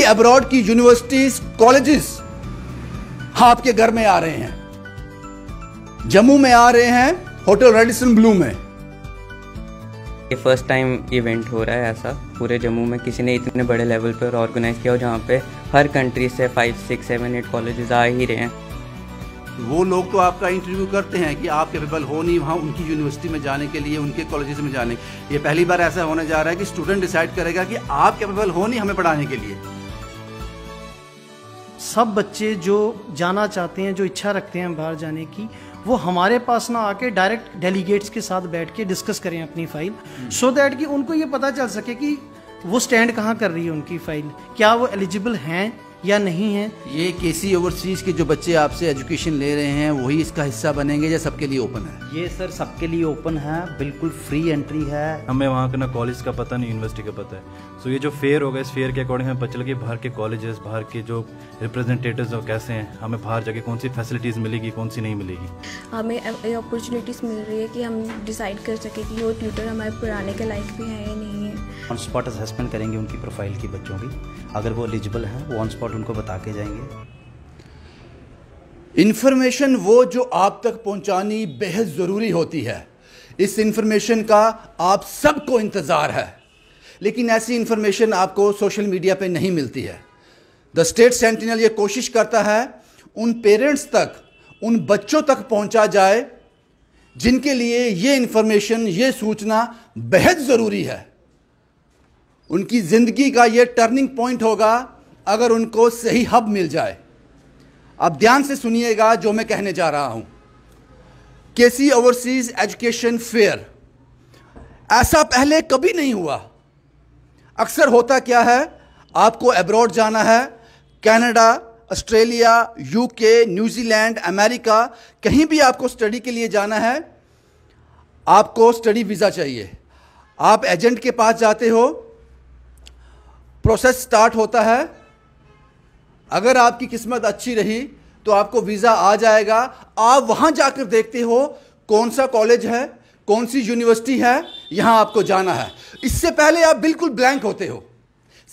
कि अब्रॉड की universities colleges आपके घर में आ रहे हैं जम्मू में आ रहे हैं होटल रेडिसन ब्लू में ये फर्स्ट टाइम इवेंट हो रहा है ऐसा पूरे जम्मू में किसी ने इतने बड़े लेवल पर ऑर्गेनाइज किया हो जहाँ पे हर कंट्री से five six seven eight colleges आ ही रहे हैं वो लोग तो आपका इंटरव्यू करते हैं कि आप कैपेबल हो नहीं वहाँ उनकी यूनिवर्सिटी में जाने के लिए उनके कॉलेजेस में जाने ये पहली बार ऐसा होने जा रहा है कि स्टूडेंट डिसाइड करेगा कि आप कैपेबल हो नहीं हमें पढ़ाने के लिए सब बच्चे जो जाना चाहते हैं जो इच्छा रखते हैं बाहर जाने की वो हमारे पास ना आके डायरेक्ट डेलीगेट्स के साथ बैठ के डिस्कस करें अपनी फाइल सो दैट कि उनको ये पता चल सके कि वो स्टैंड कहाँ कर रही है उनकी फाइल क्या वो एलिजिबल हैं या नहीं है ये केसी ओवरसीज के जो बच्चे आपसे एजुकेशन ले रहे हैं वही इसका हिस्सा बनेंगे या सबके लिए ओपन है ये सर सबके लिए ओपन है बिल्कुल फ्री एंट्री है हमें वहाँ का ना कॉलेज का पता नहीं यूनिवर्सिटी का पता है सो so, ये जो फेयर होगा इस फेयर के अकॉर्डिंग हमें पता चल बाहर के कॉलेजेस बाहर के जो रिप्रेजेंटेटिव्स हैं कैसे हैं हमें बाहर जाके कौन सी फैसिलिटीज़ मिलेगी कौन सी नहीं मिलेगी हमें ये अपॉर्चुनिटीज़ मिल रही है कि हम डिसाइड कर सके कि वो ट्यूटर हमारे पुराने के लाइक भी है या नहीं है ऑन स्पॉट असेसमेंट करेंगे उनकी प्रोफाइल की बच्चों की अगर वो एलिजिबल है वो ऑन स्पॉट उनको बता के जाएंगे इंफॉर्मेशन वो जो आप तक पहुंचानी बेहद ज़रूरी होती है इस इंफॉर्मेशन का आप सबको इंतज़ार है लेकिन ऐसी इन्फॉर्मेशन आपको सोशल मीडिया पे नहीं मिलती है द स्टेट सेंटिनल ये कोशिश करता है उन पेरेंट्स तक उन बच्चों तक पहुंचा जाए जिनके लिए ये इन्फॉर्मेशन ये सूचना बेहद ज़रूरी है उनकी ज़िंदगी का ये टर्निंग पॉइंट होगा अगर उनको सही हब मिल जाए आप ध्यान से सुनिएगा जो मैं कहने जा रहा हूं के सी ओवरसीज़ एजुकेशन फेयर ऐसा पहले कभी नहीं हुआ अक्सर होता क्या है आपको एब्रॉड जाना है Canada Australia UK New Zealand America कहीं भी आपको स्टडी के लिए जाना है आपको स्टडी वीज़ा चाहिए आप एजेंट के पास जाते हो प्रोसेस स्टार्ट होता है अगर आपकी किस्मत अच्छी रही तो आपको वीज़ा आ जाएगा आप वहाँ जाकर देखते हो कौन सा कॉलेज है कौन सी यूनिवर्सिटी है यहां आपको जाना है इससे पहले आप बिल्कुल ब्लैंक होते हो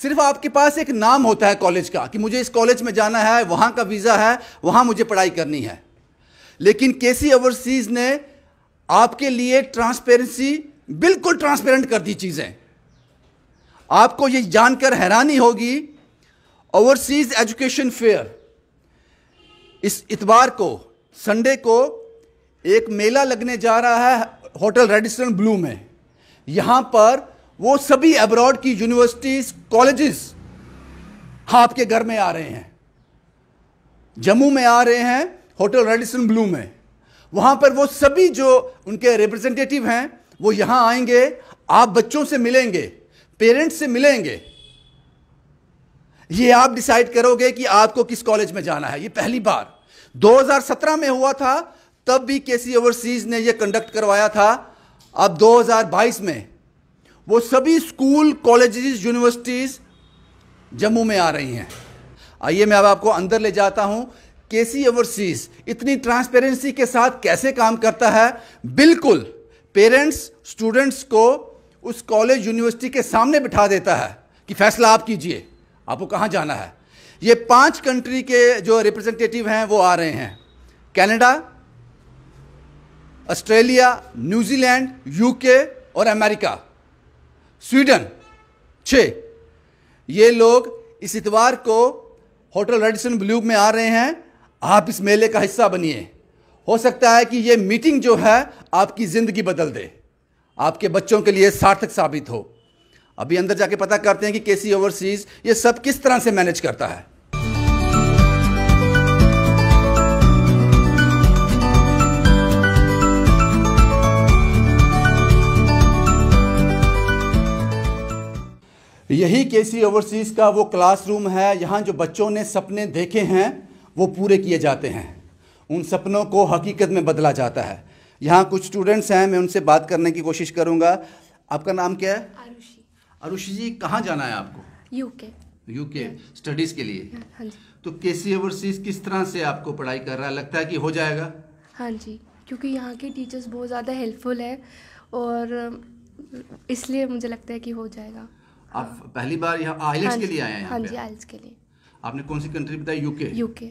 सिर्फ आपके पास एक नाम होता है कॉलेज का कि मुझे इस कॉलेज में जाना है वहां का वीज़ा है वहां मुझे पढ़ाई करनी है लेकिन के सी ओवरसीज़ ने आपके लिए ट्रांसपेरेंसी बिल्कुल ट्रांसपेरेंट कर दी चीज़ें आपको यह जानकर हैरानी होगी ओवरसीज़ एजुकेशन फेयर इस इतवार को संडे को एक मेला लगने जा रहा है होटल रेडिसन ब्लू में यहां पर वो सभी अब्रॉड की यूनिवर्सिटीज़ कॉलेजेस हाँ आपके घर में आ रहे हैं जम्मू में आ रहे हैं होटल रेडिसन ब्लू में वहां पर वो सभी जो उनके रिप्रेजेंटेटिव हैं वो यहां आएंगे आप बच्चों से मिलेंगे पेरेंट्स से मिलेंगे ये आप डिसाइड करोगे कि आपको किस कॉलेज में जाना है ये पहली बार 2017 में हुआ था तब भी केसी ओवरसीज ने यह कंडक्ट करवाया था अब 2022 में वो सभी स्कूल कॉलेजेस यूनिवर्सिटीज़ जम्मू में आ रही हैं आइए मैं अब आपको अंदर ले जाता हूं केसी ओवरसीज इतनी ट्रांसपेरेंसी के साथ कैसे काम करता है बिल्कुल पेरेंट्स स्टूडेंट्स को उस कॉलेज यूनिवर्सिटी के सामने बिठा देता है कि फैसला आप कीजिए आपको कहां जाना है ये पांच कंट्री के जो रिप्रेजेंटेटिव हैं वो आ रहे हैं कनाडा ऑस्ट्रेलिया न्यूजीलैंड यूके और अमेरिका स्वीडन छ ये लोग इस इतवार को होटल रेडिसन ब्लू में आ रहे हैं आप इस मेले का हिस्सा बनिए हो सकता है कि ये मीटिंग जो है आपकी ज़िंदगी बदल दे आपके बच्चों के लिए सार्थक साबित हो अभी अंदर जाके पता करते हैं कि के सी ओवरसीज़ ये सब किस तरह से मैनेज करता है यही के सी ओवरसीज़ का वो क्लासरूम है यहाँ जो बच्चों ने सपने देखे हैं वो पूरे किए जाते हैं उन सपनों को हकीकत में बदला जाता है यहाँ कुछ स्टूडेंट्स हैं मैं उनसे बात करने की कोशिश करूँगा आपका नाम क्या है आरुषि आरुषि जी कहाँ जाना है आपको यूके यूके स्टडीज़ के लिए हाँ, हाँ जी तो के सी ओवरसीज़ किस तरह से आपको पढ़ाई कर रहा है लगता है कि हो जाएगा हाँ जी क्योंकि यहाँ के टीचर्स बहुत ज़्यादा हेल्पफुल है और इसलिए मुझे लगता है कि हो जाएगा आप पहली बार यहाँ आइलेट्स हाँ के लिए आए हैं हाँ जी आइलेट्स के लिए आपने कौन सी कंट्री बताई यूके यूके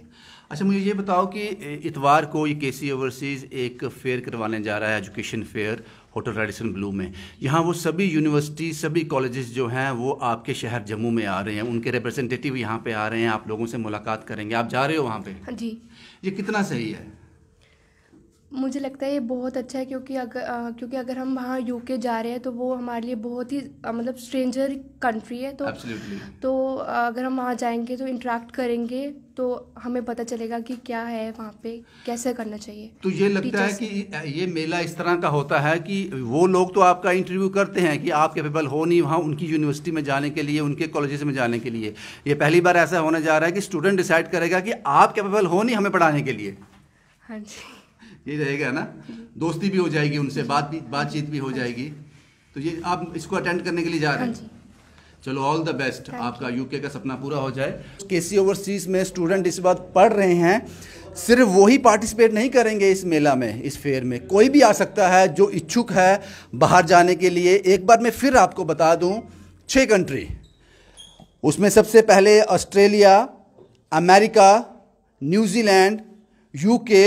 अच्छा मुझे ये बताओ कि इतवार को ये के सी ओवरसीज़ एक फेयर करवाने जा रहा है education fair hotel Radisson Blu में यहाँ वो सभी यूनिवर्सिटी सभी कॉलेजेस जो हैं वो आपके शहर जम्मू में आ रहे हैं उनके रिप्रेजेंटेटिव यहाँ पे आ रहे हैं आप लोगों से मुलाकात करेंगे आप जा रहे हो वहाँ पे हाँ जी ये कितना सही है मुझे लगता है ये बहुत अच्छा है क्योंकि अगर क्योंकि अगर हम वहाँ यूके जा रहे हैं तो वो हमारे लिए बहुत ही मतलब स्ट्रेंजर कंट्री है तो Absolutely. तो अगर हम वहाँ जाएंगे तो इंटरेक्ट करेंगे तो हमें पता चलेगा कि क्या है वहाँ पे कैसे करना चाहिए तो ये लगता है कि ये मेला इस तरह का होता है कि वो लोग तो आपका इंटरव्यू करते हैं कि आप कैपेबल हो नहीं वहाँ उनकी यूनिवर्सिटी में जाने के लिए उनके कॉलेजेस में जाने के लिए ये पहली बार ऐसा होने जा रहा है कि स्टूडेंट डिसाइड करेगा कि आप कैपेबल हो नहीं हमें पढ़ाने के लिए हाँ जी ये रहेगा ना दोस्ती भी हो जाएगी उनसे बात भी बातचीत भी हो हाँ जाएगी तो ये आप इसको अटेंड करने के लिए जा रहे हैं हाँ चलो ऑल द बेस्ट आपका यूके का सपना पूरा हो जाए के सी ओवरसीज में स्टूडेंट इस बात पढ़ रहे हैं सिर्फ वही पार्टिसिपेट नहीं करेंगे इस मेला में इस फेयर में कोई भी आ सकता है जो इच्छुक है बाहर जाने के लिए एक बार मैं फिर आपको बता दूं छह कंट्री उसमें सबसे पहले Australia America New Zealand UK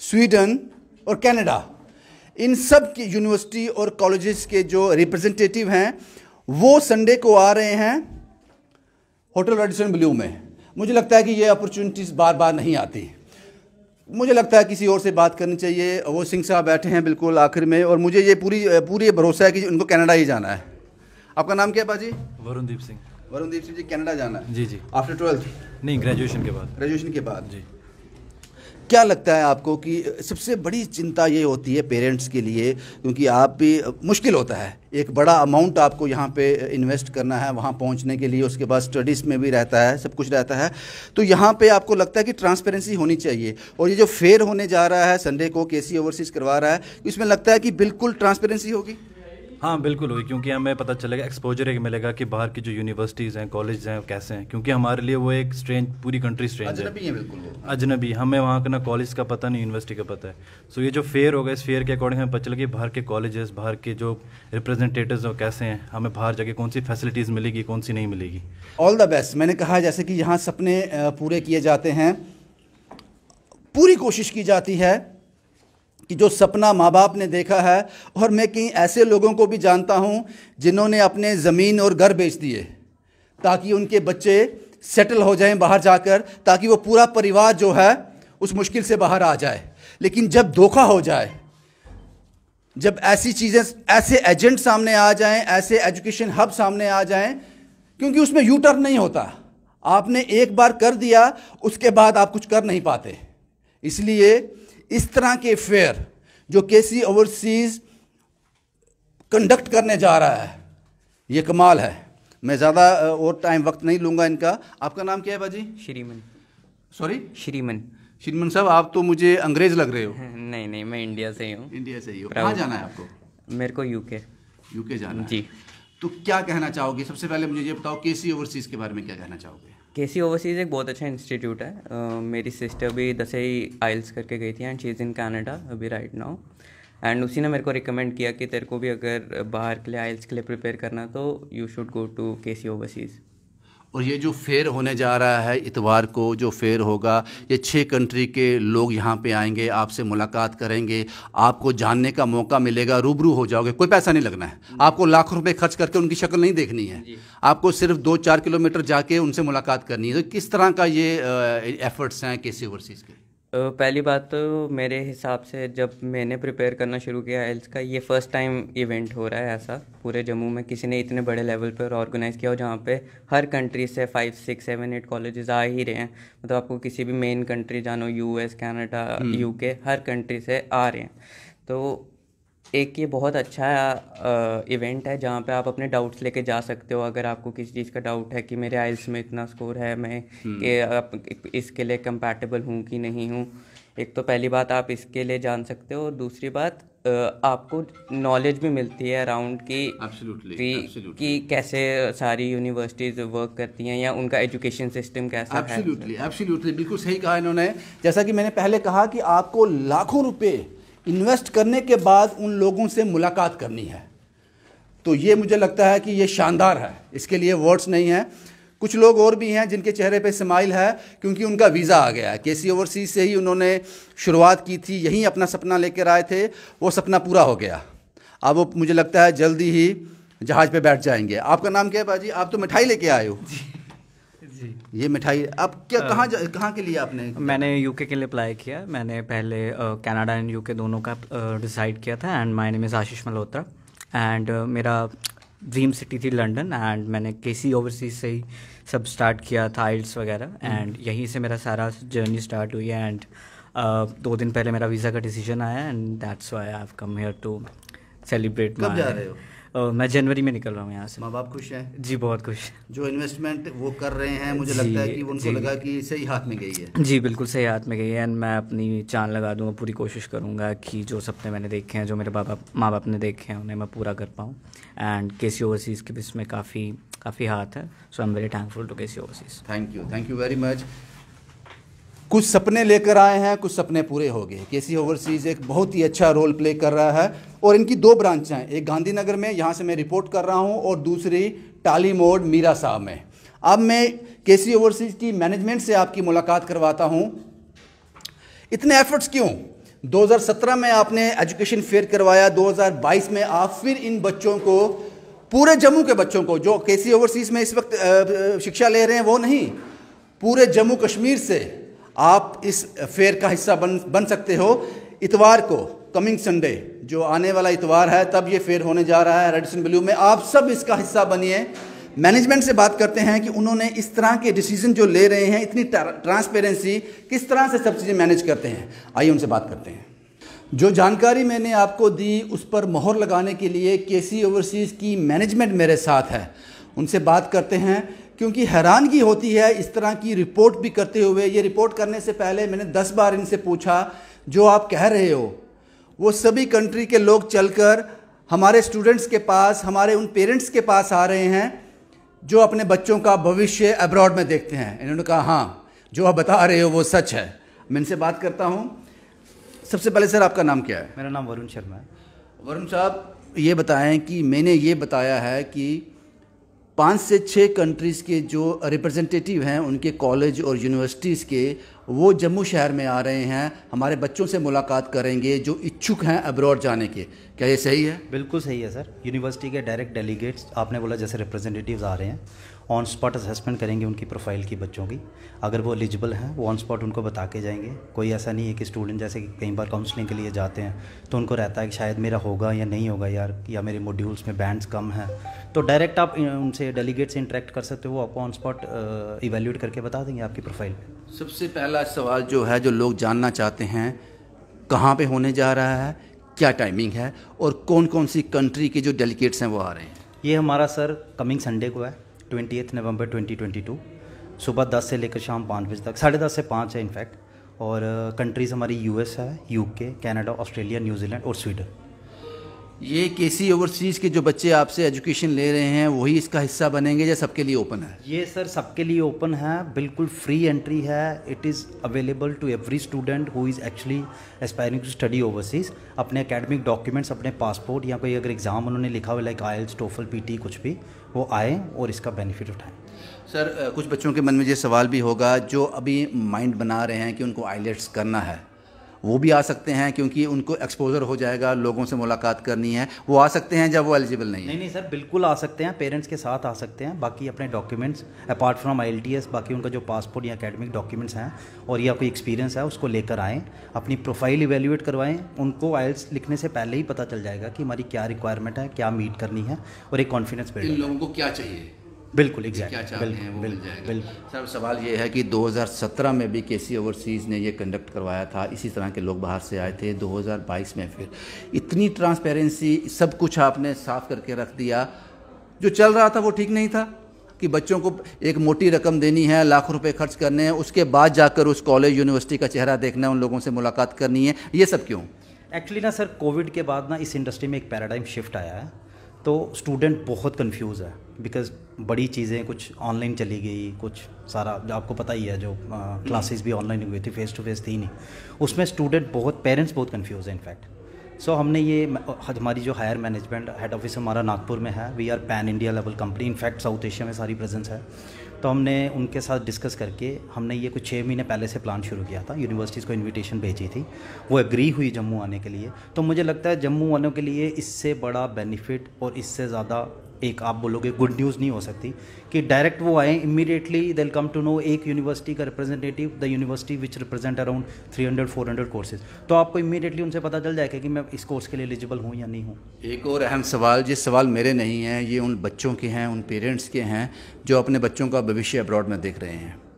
Sweden और कनाडा इन सब की यूनिवर्सिटी और कॉलेजेस के जो रिप्रेजेंटेटिव हैं वो संडे को आ रहे हैं होटल रेडिसन ब्लू में मुझे लगता है कि ये अपॉर्चुनिटीज़ बार बार नहीं आती मुझे लगता है किसी और से बात करनी चाहिए वो सिंह साहब बैठे हैं बिल्कुल आखिर में और मुझे ये पूरी पूरी भरोसा है कि उनको कनाडा ही जाना है आपका नाम क्या है बाजी वरुणदीप सिंह वरुणदीप सिंह जी कनाडा जाना है जी जी आफ्टर ट्वेल्थ नहीं ग्रेजुएशन के बाद ग्रेजुएशन के बाद जी क्या लगता है आपको कि सबसे बड़ी चिंता ये होती है पेरेंट्स के लिए क्योंकि आप भी मुश्किल होता है एक बड़ा अमाउंट आपको यहाँ पे इन्वेस्ट करना है वहाँ पहुँचने के लिए उसके बाद स्टडीज़ में भी रहता है सब कुछ रहता है तो यहाँ पे आपको लगता है कि ट्रांसपेरेंसी होनी चाहिए और ये जो फेयर होने जा रहा है संडे को के सी ओवरसीज करवा रहा है इसमें लगता है कि बिल्कुल ट्रांसपेरेंसी होगी हाँ बिल्कुल हुई क्योंकि हमें पता चलेगा एक्सपोजर एक मिलेगा कि बाहर की जो यूनिवर्सिटीज़ हैं कॉलेज हैं कैसे हैं क्योंकि हमारे लिए वो एक स्ट्रेंज पूरी कंट्री स्ट्रेंज है अजनबी हमें वहाँ का ना कॉलेज का पता नहीं यूनिवर्सिटी का पता है सो ये जो फेयर होगा इस फेयर के अकॉर्डिंग हमें पता चलेगा कि बाहर के कॉलेजेस बाहर के जो रिप्रेजेंटेटिव हैं कैसे हैं हमें बाहर जाके कौन सी फैसिलिटीज़ मिलेगी कौन सी नहीं मिलेगी ऑल द बेस्ट मैंने कहा जैसे कि यहाँ सपने पूरे किए जाते हैं पूरी कोशिश की जाती है कि जो सपना माँ बाप ने देखा है और मैं कहीं ऐसे लोगों को भी जानता हूँ जिन्होंने अपने ज़मीन और घर बेच दिए ताकि उनके बच्चे सेटल हो जाएं बाहर जाकर ताकि वो पूरा परिवार जो है उस मुश्किल से बाहर आ जाए लेकिन जब धोखा हो जाए जब ऐसी चीज़ें ऐसे एजेंट सामने आ जाएं ऐसे एजुकेशन हब सामने आ जाएं क्योंकि उसमें यू टर्न नहीं होता आपने एक बार कर दिया उसके बाद आप कुछ कर नहीं पाते इसलिए इस तरह के फेयर जो के सी ओवरसीज़ कंडक्ट करने जा रहा है ये कमाल है मैं ज़्यादा और टाइम वक्त नहीं लूँगा इनका आपका नाम क्या है बाजी श्रीमन सॉरी श्रीमन श्रीमन साहब आप तो मुझे अंग्रेज लग रहे हो नहीं नहीं मैं इंडिया से ही हूँ इंडिया से ही हूँ कहाँ जाना है आपको मेरे को यूके यूके जाना जी तो क्या कहना चाहोगे सबसे पहले मुझे ये बताओ के सी ओवरसीज़ के बारे में क्या कहना चाहोगे के सी ओवरसीज़ एक बहुत अच्छा इंस्टीट्यूट है uh, मेरी सिस्टर भी दस ही आइल्स करके गई थी and she is in Canada अभी राइट नाउ एंड उसी ने मेरे को रिकमेंड किया कि तेरे को भी अगर बाहर के लिए आइल्स के लिए प्रिपेयर करना तो you should go to K C overseas और ये जो फेयर होने जा रहा है इतवार को जो फेयर होगा ये छः कंट्री के लोग यहाँ पे आएंगे आपसे मुलाकात करेंगे आपको जानने का मौका मिलेगा रूबरू हो जाओगे कोई पैसा नहीं लगना है आपको लाखों रुपए खर्च करके उनकी शक्ल नहीं देखनी है आपको सिर्फ दो चार किलोमीटर जाके उनसे मुलाकात करनी है तो किस तरह का ये एफर्ट्स हैं के सी ओवरसीज़ के पहली बात तो मेरे हिसाब से जब मैंने प्रिपेयर करना शुरू किया एल्स का ये फ़र्स्ट टाइम इवेंट हो रहा है ऐसा पूरे जम्मू में किसी ने इतने बड़े लेवल पर ऑर्गेनाइज़ किया हो जहाँ पे हर कंट्री से five six seven eight colleges आ ही रहे हैं मतलब आपको किसी भी मेन कंट्री जानो यूएस कनाडा यूके हर कंट्री से आ रहे हैं तो एक ये बहुत अच्छा आ, इवेंट है जहाँ पे आप अपने डाउट्स लेके जा सकते हो अगर आपको किसी चीज़ का डाउट है कि मेरे आइल्स में इतना स्कोर है मैं हम्म। कि आप इसके लिए कंपैटिबल हूँ कि नहीं हूँ एक तो पहली बात आप इसके लिए जान सकते हो और दूसरी बात आपको नॉलेज भी मिलती है अराउंड की कि कि कैसे सारी यूनिवर्सिटीज वर्क करती हैं या उनका एजुकेशन सिस्टम कैसा absolutely, है एब्सोल्युटली एब्सोल्युटली बिल्कुल सही कहा इन्होंने जैसा कि मैंने पहले कहा कि आपको लाखों रुपए इन्वेस्ट करने के बाद उन लोगों से मुलाकात करनी है तो ये मुझे लगता है कि ये शानदार है इसके लिए वर्ड्स नहीं हैं कुछ लोग और भी हैं जिनके चेहरे पे स्माइल है क्योंकि उनका वीज़ा आ गया है के सी ओवरसीज से ही उन्होंने शुरुआत की थी यहीं अपना सपना लेकर आए थे वो सपना पूरा हो गया अब वो मुझे लगता है जल्दी ही जहाज़ पे बैठ जाएंगे आपका नाम क्या है भाजी आप तो मिठाई लेके आए हो ये मिठाई आप क्या कहाँ कहाँ के लिए आपने मैंने यूके के लिए अप्लाई किया मैंने पहले कनाडा एंड यूके दोनों का डिसाइड किया था and my name is Ashish Malhotra and मेरा ड्रीम सिटी थी लंदन एंड मैंने के सी ओवरसीज से ही सब स्टार्ट किया था आइल्स वगैरह एंड हम्म। यहीं से मेरा सारा जर्नी स्टार्ट हुई है एंड दो दिन पहले मेरा वीज़ा का डिसीजन आया and that's why I have come here to celebrate कब जा रहे हो मैं जनवरी में निकल रहा हूँ यहाँ से माँ बाप खुश हैं जी बहुत खुश जो इन्वेस्टमेंट वो कर रहे हैं मुझे लगता है कि उनको लगा कि सही हाथ में गई है जी बिल्कुल सही हाथ में गई है एंड मैं अपनी चांद लगा दूँगा पूरी कोशिश करूँगा कि जो सपने मैंने देखे हैं जो मेरे बाबा माँ बाप ने देखे हैं उन्हें मैं पूरा कर पाऊँ एंड के सी ओवरसीज़ के भी इसमें काफ़ी काफ़ी हाथ है so I am very thankful to K C overseas thank you thank you very much कुछ सपने लेकर आए हैं कुछ सपने पूरे हो गए के सी ओवरसीज़ एक बहुत ही अच्छा रोल प्ले कर रहा है और इनकी दो ब्रांच हैं एक गांधीनगर में यहाँ से मैं रिपोर्ट कर रहा हूँ और दूसरी टाली मोड़ मीरा साहब में अब मैं के सी ओवरसीज़ की मैनेजमेंट से आपकी मुलाकात करवाता हूँ इतने एफर्ट्स क्यों 2017 में आपने एजुकेशन फेयर करवाया 2022 में आप फिर इन बच्चों को पूरे जम्मू के बच्चों को जो के सी ओवरसीज़ में इस वक्त शिक्षा ले रहे हैं वो नहीं पूरे जम्मू कश्मीर से आप इस फेयर का हिस्सा बन बन सकते हो इतवार को कमिंग संडे जो आने वाला इतवार है तब ये फेयर होने जा रहा है रेडिसन ब्लू में आप सब इसका हिस्सा बनिए मैनेजमेंट से बात करते हैं कि उन्होंने इस तरह के डिसीजन जो ले रहे हैं इतनी ट्रांसपेरेंसी किस तरह से सब चीज़ें मैनेज करते हैं आइए उनसे बात करते हैं जो जानकारी मैंने आपको दी उस पर मोहर लगाने के लिए के सी ओवरसीज़ की मैनेजमेंट मेरे साथ है उनसे बात करते हैं क्योंकि हैरानगी होती है इस तरह की रिपोर्ट भी करते हुए ये रिपोर्ट करने से पहले मैंने दस बार इनसे पूछा जो आप कह रहे हो वो सभी कंट्री के लोग चलकर हमारे स्टूडेंट्स के पास हमारे उन पेरेंट्स के पास आ रहे हैं जो अपने बच्चों का भविष्य अब्रॉड में देखते हैं इन्होंने कहा हाँ जो आप बता रहे हो वो सच है मैं इनसे बात करता हूँ सबसे पहले सर आपका नाम क्या है मेरा नाम वरुण शर्मा है वरुण साहब ये बताएं कि मैंने ये बताया है कि पाँच से छः कंट्रीज़ के जो रिप्रेजेंटेटिव हैं उनके कॉलेज और यूनिवर्सिटीज़ के वो जम्मू शहर में आ रहे हैं हमारे बच्चों से मुलाकात करेंगे जो इच्छुक हैं अब्रॉड जाने के क्या ये सही है बिल्कुल सही है सर यूनिवर्सिटी के डायरेक्ट डेलीगेट्स आपने बोला जैसे रिप्रेजेंटेटिव्स आ रहे हैं ऑन स्पॉट असेसमेंट करेंगे उनकी प्रोफाइल की बच्चों की अगर वो एलिजिबल हैं वो ऑन स्पॉट उनको बता के जाएंगे कोई ऐसा नहीं है कि स्टूडेंट जैसे कि कई बार काउंसलिंग के लिए जाते हैं तो उनको रहता है कि शायद मेरा होगा या नहीं होगा यार या मेरे मॉड्यूल्स में बैंड्स कम हैं तो डायरेक्ट आप उनसे डेलीगेट से इंटरेक्ट कर सकते हो वो आपको ऑन स्पॉट इवेल्यूट करके बता देंगे आपकी प्रोफाइल पर सबसे पहला सवाल जो है जो लोग जानना चाहते हैं कहाँ पर होने जा रहा है क्या टाइमिंग है और कौन कौन सी कंट्री के जो डेलीगेट्स हैं वो आ रहे हैं ये हमारा सर कमिंग संडे को है ट्वेंटी नवंबर 2022 सुबह दस से लेकर शाम पाँच बजे तक साढ़े दस से पाँच है इनफैक्ट और कंट्रीज़ uh, हमारी यूएस है यूके कनाडा ऑस्ट्रेलिया न्यूजीलैंड और स्वीडन ये केसी ओवरसीज़ के जो बच्चे आपसे एजुकेशन ले रहे हैं वही इसका हिस्सा बनेंगे या सबके लिए ओपन है ये सर सबके लिए ओपन है बिल्कुल फ्री एंट्री है it is available to every student who is actually aspiring to study overseas अपने अकेडमिक डॉक्यूमेंट्स अपने पासपोर्ट या कोई अगर एग्ज़ाम उन्होंने लिखा हुआ लाइक आयल्स टोफल पी कुछ भी वो आए और इसका बेनिफिट उठाएँ सर कुछ बच्चों के मन में ये सवाल भी होगा जो अभी माइंड बना रहे हैं कि उनको आइलेट्स करना है वो भी आ सकते हैं क्योंकि उनको एक्सपोजर हो जाएगा लोगों से मुलाकात करनी है वो आ सकते हैं जब वो एलिजिबल नहीं नहीं नहीं सर बिल्कुल आ सकते हैं पेरेंट्स के साथ आ सकते हैं बाकी अपने डॉक्यूमेंट्स अपार्ट फ्रॉम आई बाकी उनका जो पासपोर्ट या अकेडमिक डॉक्यूमेंट्स हैं और या कोई एक्सपीरियंस है उसको लेकर आएँ अपनी प्रोफाइल इवेल्यूएट करवाएँ उनको आइल्स लिखने से पहले ही पता चल जाएगा कि हमारी क्या रिक्वायरमेंट है क्या मीट करनी है और एक कॉन्फिडेंस बिल्ड लोगों को क्या चाहिए बिल्कुल एग्जैक्ट क्या चाहते हैं वो मिल जाएगा सर सवाल ये है कि 2017 में भी केसी ओवरसीज़ ने ये कंडक्ट करवाया था इसी तरह के लोग बाहर से आए थे 2022 में फिर इतनी ट्रांसपेरेंसी सब कुछ आपने साफ करके रख दिया जो चल रहा था वो ठीक नहीं था कि बच्चों को एक मोटी रकम देनी है लाखों रुपए खर्च करने हैं उसके बाद जाकर उस कॉलेज यूनिवर्सिटी का चेहरा देखना है उन लोगों से मुलाकात करनी है ये सब क्यों एक्चुअली ना सर कोविड के बाद ना इस इंडस्ट्री में एक पैराडाइम शिफ्ट आया है तो स्टूडेंट बहुत कन्फ्यूज़ है बिकॉज बड़ी चीज़ें कुछ ऑनलाइन चली गई कुछ सारा जो आपको पता ही है जो क्लासेस हम्म। भी ऑनलाइन हुई थी फेस टू फेस थी नहीं उसमें स्टूडेंट बहुत पेरेंट्स बहुत कन्फ्यूज हैं इनफैक्ट सो so, हमने ये हमारी जो हायर मैनेजमेंट हेड ऑफिस हमारा नागपुर में है we are pan India level company in fact south Asia में सारी प्रेजेंस है तो हमने उनके साथ डिस्कस करके हमने ये कुछ छः महीने पहले से प्लान शुरू किया था यूनिवर्सिटीज़ को इनविटेशन भेजी थी वो एग्री हुई जम्मू आने के लिए तो मुझे लगता है जम्मू वालों के लिए इससे बड़ा बेनिफिट और इससे ज़्यादा एक आप बोलोगे गुड न्यूज़ नहीं हो सकती कि डायरेक्ट वो आए immediately they come to know एक यूनिवर्सिटी का representative the university which represent around 300 400 courses तो आपको इमीडिएटली उनसे पता चल जाएगा कि मैं इस कोर्स के लिए एलिजिबल हूँ या नहीं हूँ एक और अहम सवाल ये सवाल मेरे नहीं हैं ये उन बच्चों के हैं उन पेरेंट्स के हैं जो अपने बच्चों का भविष्य अब्रॉड में देख रहे हैं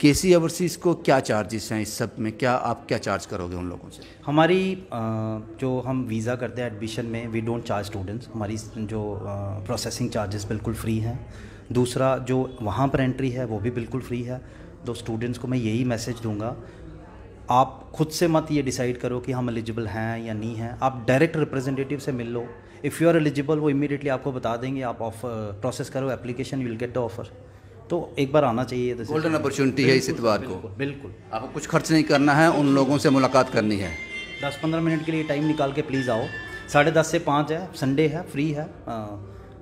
के सी ओवरसीज़ को क्या चार्जेस हैं इस सब में क्या आप क्या चार्ज करोगे उन लोगों से हमारी जो हम वीज़ा करते हैं एडमिशन में वी डोंट चार्ज स्टूडेंट्स हमारी जो प्रोसेसिंग चार्जेस बिल्कुल फ्री हैं दूसरा जो वहाँ पर एंट्री है वो भी बिल्कुल फ्री है तो स्टूडेंट्स को मैं यही मैसेज दूंगा आप खुद से मत ये डिसाइड करो कि हम एलिजिबल हैं या नहीं हैं आप डायरेक्ट रिप्रेजेंटेटिव से मिल लो इफ़ यू आर एलिजिबल वो इमीडिएटली आपको बता देंगे आप ऑफर प्रोसेस करो application you will get the offer तो एक बार आना चाहिए तो गोल्डन अपॉर्चुनिटी है इस इतवार को बिल्कुल आपको कुछ खर्च नहीं करना है उन लोगों से मुलाकात करनी है दस पंद्रह मिनट के लिए टाइम निकाल के प्लीज़ आओ साढ़े दस से पाँच है संडे है फ्री है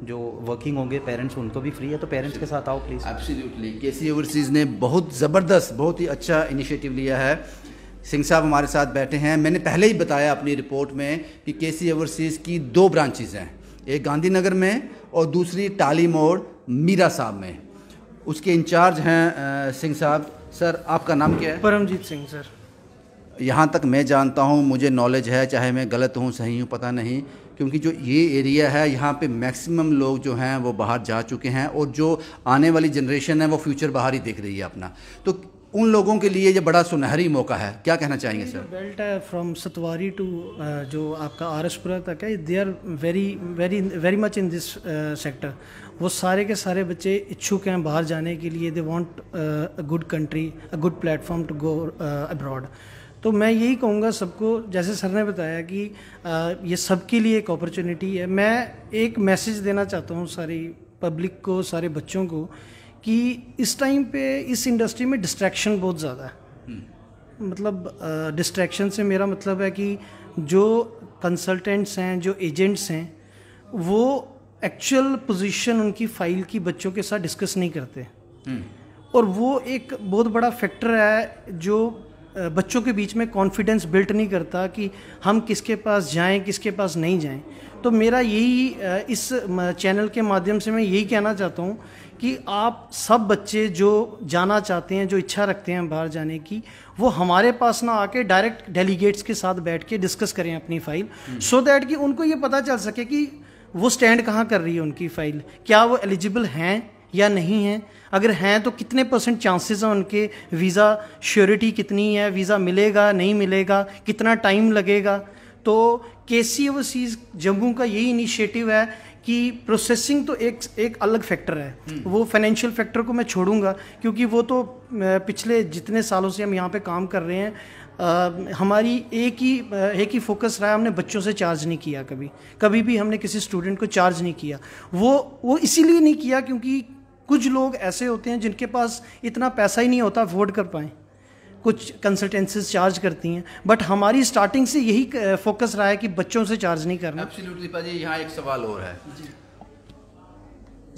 जो वर्किंग होंगे पेरेंट्स उनको भी फ्री है तो पेरेंट्स के साथ आओ प्लीज़ एब्सोल्युटली के सी ओवरसीज़ ने बहुत ज़बरदस्त बहुत ही अच्छा इनिशिएटिव लिया है सिंह साहब हमारे साथ बैठे हैं मैंने पहले ही बताया अपनी रिपोर्ट में कि के सी ओवरसीज़ की दो ब्रांचेज़ हैं एक गांधीनगर में और दूसरी टाली मोड़ मीरा साहब में उसके इंचार्ज हैं सिंह साहब सर आपका नाम क्या है परमजीत सिंह सर यहाँ तक मैं जानता हूँ मुझे नॉलेज है चाहे मैं गलत हूँ सही हूँ पता नहीं क्योंकि जो ये एरिया है यहाँ पे मैक्सिमम लोग जो हैं वो बाहर जा चुके हैं और जो आने वाली जनरेशन है वो फ्यूचर बाहर ही देख रही है अपना तो उन लोगों के लिए ये बड़ा सुनहरी मौका है क्या कहना चाहेंगे सर बेल्ट है फ्रॉम सतवारी टू जो आपका आरसपुरा तक है they are very very very much in this sector वो सारे के सारे बच्चे इच्छुक हैं बाहर जाने के लिए they want a good country a good platform to go abroad तो मैं यही कहूँगा सबको जैसे सर ने बताया कि uh, ये सबके लिए एक अपॉर्चुनिटी है मैं एक मैसेज देना चाहता हूँ सारी पब्लिक को सारे बच्चों को कि इस टाइम पे इस इंडस्ट्री में डिस्ट्रैक्शन बहुत ज़्यादा है hmm. मतलब डिस्ट्रैक्शन uh, से मेरा मतलब है कि जो कंसल्टेंट्स हैं जो एजेंट्स हैं वो एक्चुअल पोजीशन उनकी फाइल की बच्चों के साथ डिस्कस नहीं करते हम्म। और वो एक बहुत बड़ा फैक्टर है जो बच्चों के बीच में कॉन्फिडेंस बिल्ट नहीं करता कि हम किसके पास जाएं किसके पास नहीं जाएं तो मेरा यही इस चैनल के माध्यम से मैं यही कहना चाहता हूँ कि आप सब बच्चे जो जाना चाहते हैं जो इच्छा रखते हैं बाहर जाने की वो हमारे पास ना आके डायरेक्ट डेलीगेट्स के साथ बैठ के डिस्कस करें अपनी फाइल सो दैट कि उनको ये पता चल सके कि वो स्टैंड कहाँ कर रही है उनकी फ़ाइल क्या वो एलिजिबल हैं या नहीं हैं अगर हैं तो कितने परसेंट चांसेस हैं उनके वीज़ा श्योरिटी कितनी है वीज़ा मिलेगा नहीं मिलेगा कितना टाइम लगेगा तो के सी ओवरसीज़ जम्मू का यही इनिशिएटिव है कि प्रोसेसिंग तो एक एक अलग फैक्टर है हम्म। वो फाइनेंशियल फैक्टर को मैं छोड़ूंगा क्योंकि वो तो पिछले जितने सालों से हम यहाँ पे काम कर रहे हैं हमारी एक ही एक ही फोकस रहा हमने बच्चों से चार्ज नहीं किया कभी कभी भी हमने किसी स्टूडेंट को चार्ज नहीं किया वो वो इसीलिए नहीं किया क्योंकि कुछ लोग ऐसे होते हैं जिनके पास इतना पैसा ही नहीं होता अफोर्ड कर पाएँ कुछ कंसल्टेंसीज चार्ज करती हैं बट हमारी स्टार्टिंग से यही फोकस रहा है कि बच्चों से चार्ज नहीं करना यहाँ एक सवाल और है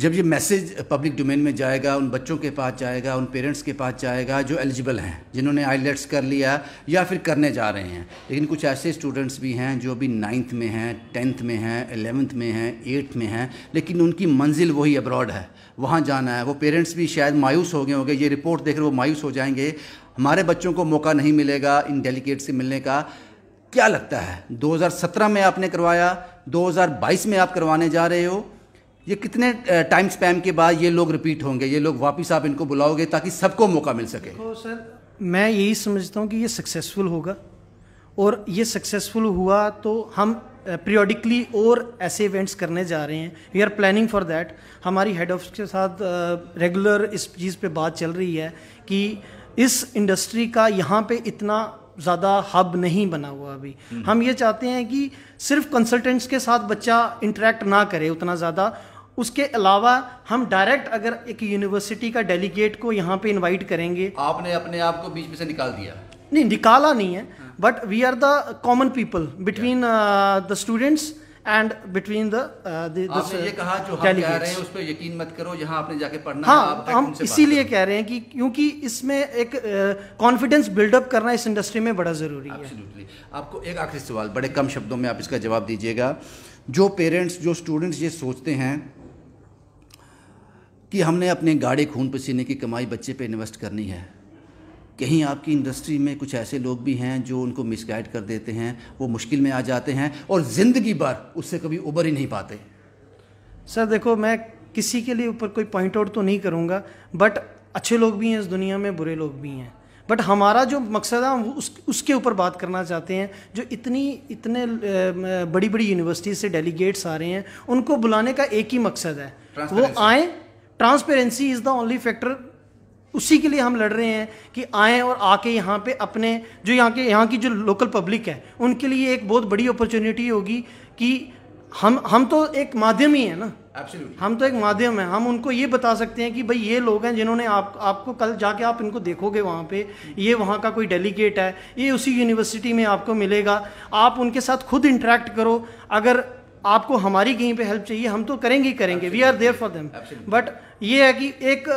जब ये मैसेज पब्लिक डोमेन में जाएगा उन बच्चों के पास जाएगा उन पेरेंट्स के पास जाएगा जो एलिजिबल हैं जिन्होंने आईलेट्स कर लिया या फिर करने जा रहे हैं लेकिन कुछ ऐसे स्टूडेंट्स भी हैं जो अभी नाइन्थ में हैं टेंथ में हैं एलेवंथ में हैं एट्थ में हैं लेकिन उनकी मंजिल वही अब्रॉड है वहाँ जाना है वो पेरेंट्स भी शायद मायूस हो गए होंगे ये रिपोर्ट देख वो मायूस हो जाएंगे हमारे बच्चों को मौका नहीं मिलेगा इन डेलीगेट से मिलने का क्या लगता है 2017 में आपने करवाया 2022 में आप करवाने जा रहे हो ये कितने टाइम स्पैम के बाद ये लोग रिपीट होंगे ये लोग वापस आप इनको बुलाओगे ताकि सबको मौका मिल सके तो सर मैं यही समझता हूँ कि ये सक्सेसफुल होगा और ये सक्सेसफुल हुआ तो हम पीरियडिकली और ऐसे इवेंट्स करने जा रहे हैं we are planning for that हमारी हेड ऑफिस के साथ रेगुलर इस चीज़ पे बात चल रही है कि इस इंडस्ट्री का यहाँ पे इतना ज़्यादा हब नहीं बना हुआ अभी हम्म। हम ये चाहते हैं कि सिर्फ कंसल्टेंट्स के साथ बच्चा इंटरेक्ट ना करे उतना ज़्यादा उसके अलावा हम डायरेक्ट अगर एक यूनिवर्सिटी का डेलीगेट को यहाँ पे इनवाइट करेंगे आपने अपने आप को बीच में से निकाल दिया नहीं निकाला नहीं है but we are the common people between the students and between यकीन मत करो यहाँ आपने जाके पढ़ना हाँ हम इसीलिए कह रहे हैं कि क्योंकि इसमें एक कॉन्फिडेंस uh, बिल्डअप करना इस इंडस्ट्री में बड़ा ज़रूरी है आपको एक आखिरी सवाल बड़े कम शब्दों में आप इसका जवाब दीजिएगा जो पेरेंट्स जो स्टूडेंट्स ये सोचते हैं कि हमने अपने गाड़े खून पसीने की कमाई बच्चे पे इन्वेस्ट करनी है कहीं आपकी इंडस्ट्री में कुछ ऐसे लोग भी हैं जो उनको मिसगाइड कर देते हैं वो मुश्किल में आ जाते हैं और ज़िंदगी भर उससे कभी उबर ही नहीं पाते सर देखो मैं किसी के लिए ऊपर कोई पॉइंट आउट तो नहीं करूँगा बट अच्छे लोग भी हैं इस दुनिया में बुरे लोग भी हैं बट हमारा जो मकसद है हम उस उसके ऊपर बात करना चाहते हैं जो इतनी इतने बड़ी बड़ी यूनिवर्सिटी से डेलीगेट्स आ रहे हैं उनको बुलाने का एक ही मकसद है वो आएँ transparency is the only factor उसी के लिए हम लड़ रहे हैं कि आएँ और आके यहाँ पे अपने जो यहाँ के यहाँ की जो लोकल पब्लिक है उनके लिए एक बहुत बड़ी अपॉर्चुनिटी होगी कि हम हम तो एक माध्यम ही है ना Absolutely. हम तो एक माध्यम है हम उनको ये बता सकते हैं कि भाई ये लोग हैं जिन्होंने आप आपको कल जाके आप इनको देखोगे वहाँ पे ये वहाँ का कोई डेलीगेट है ये उसी यूनिवर्सिटी में आपको मिलेगा आप उनके साथ खुद इंटरेक्ट करो अगर आपको हमारी कहीं पे हेल्प चाहिए हम तो करेंगे ही करेंगे we are there for them but ये है कि एक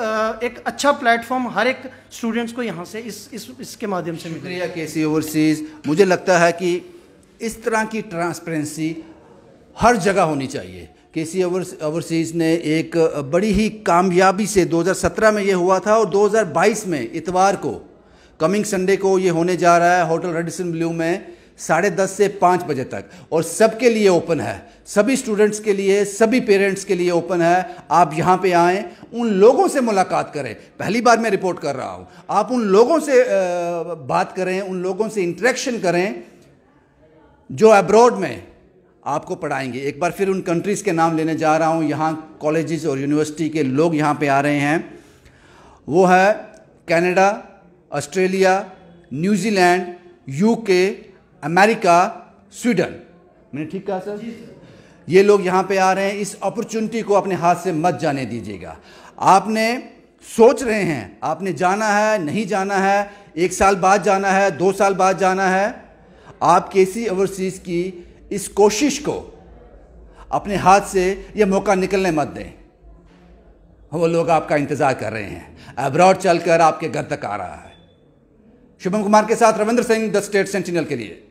एक अच्छा प्लेटफॉर्म हर एक स्टूडेंट्स को यहाँ से इस इस इसके माध्यम से मिलेगा के सी ओवरसीज मुझे लगता है कि इस तरह की ट्रांसपेरेंसी हर जगह होनी चाहिए के सी ओवरसीज़ ने एक बड़ी ही कामयाबी से 2017 में ये हुआ था और 2022 में इतवार को कमिंग संडे को ये होने जा रहा है होटल रेडिसन ब्लू में साढ़े दस से पाँच बजे तक और सबके लिए ओपन है सभी स्टूडेंट्स के लिए सभी पेरेंट्स के लिए ओपन है आप यहाँ पे आएँ उन लोगों से मुलाकात करें पहली बार मैं रिपोर्ट कर रहा हूँ आप उन लोगों से बात करें उन लोगों से इंट्रैक्शन करें जो अब्रॉड में आपको पढ़ाएंगे एक बार फिर उन कंट्रीज़ के नाम लेने जा रहा हूँ यहाँ कॉलेजेस और यूनिवर्सिटी के लोग यहाँ पे आ रहे हैं वो है Canada Australia New Zealand UK America Sweden मैंने ठीक कहा सर ये लोग यहाँ पे आ रहे हैं इस अपॉर्चुनिटी को अपने हाथ से मत जाने दीजिएगा आपने सोच रहे हैं आपने जाना है नहीं जाना है एक साल बाद जाना है दो साल बाद जाना है आप केसी ओवरसीज़ की इस कोशिश को अपने हाथ से यह मौका निकलने मत दें वो लोग आपका इंतज़ार कर रहे हैं अब्रॉड चलकर आपके घर तक आ रहा है शुभम कुमार के साथ Ravindra Singh the State Sentinel के लिए